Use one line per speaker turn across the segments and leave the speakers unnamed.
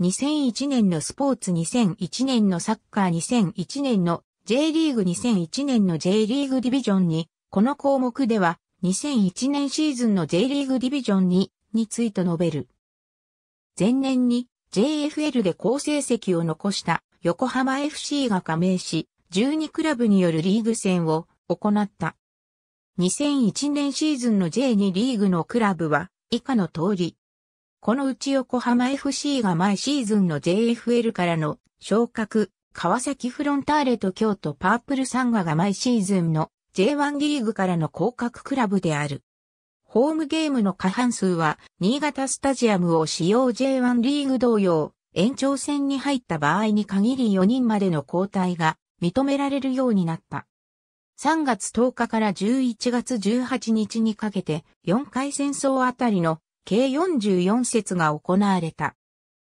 2001年のスポーツ2001年のサッカー2001年の J リーグ2001年の J リーグディビジョンにこの項目では2001年シーズンの J リーグディビジョンにについて述べる。前年に JFL で好成績を残した横浜 FC が加盟し、12クラブによるリーグ戦を行った。2001年シーズンの J2 リーグのクラブは以下の通り、このうち横浜 FC が前シーズンの JFL からの昇格、川崎フロンターレと京都パープルサンガが毎シーズンの J1 リーグからの降格クラブである。ホームゲームの過半数は新潟スタジアムを使用 J1 リーグ同様、延長戦に入った場合に限り4人までの交代が認められるようになった。3月10日から11月18日にかけて4回戦争あたりの計44節が行われた。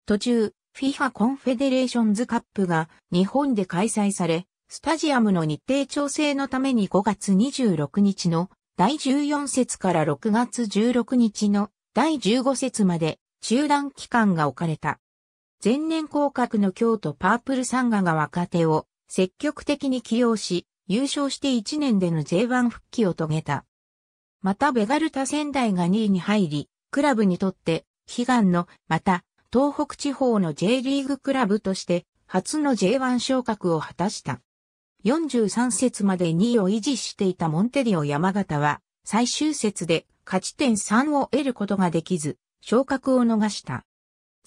途中、FIFA コンフェデレーションズカップが日本で開催され、スタジアムの日程調整のために5月26日の第14節から6月16日の第15節まで中断期間が置かれた。前年降格の京都パープルサンガが若手を積極的に起用し、優勝して1年での J1 復帰を遂げた。またベガルタ仙台が2位に入り、クラブにとって、悲願の、また、東北地方の J リーグクラブとして、初の J1 昇格を果たした。43節まで2位を維持していたモンテディオ山形は、最終節で勝ち点3を得ることができず、昇格を逃した。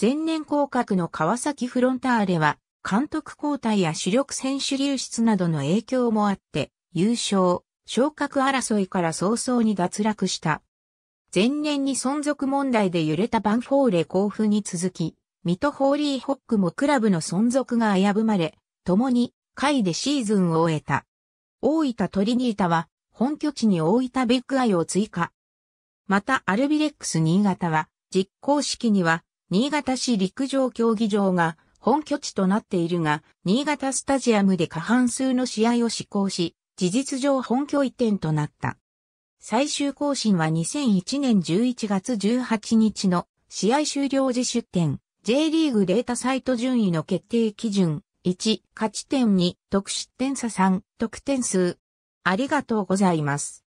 前年降格の川崎フロンターレは、監督交代や主力選手流出などの影響もあって、優勝、昇格争いから早々に脱落した。前年に存続問題で揺れたバンフォーレ甲府に続き、ミトホーリーホックもクラブの存続が危ぶまれ、共に下位でシーズンを終えた。大分トリニータは本拠地に大分ビッグアイを追加。またアルビレックス新潟は実行式には新潟市陸上競技場が本拠地となっているが、新潟スタジアムで過半数の試合を施行し、事実上本拠移転となった。最終更新は2001年11月18日の試合終了時出展 J リーグデータサイト順位の決定基準1、勝ち点2、得失点差3、得点数。ありがとうございます。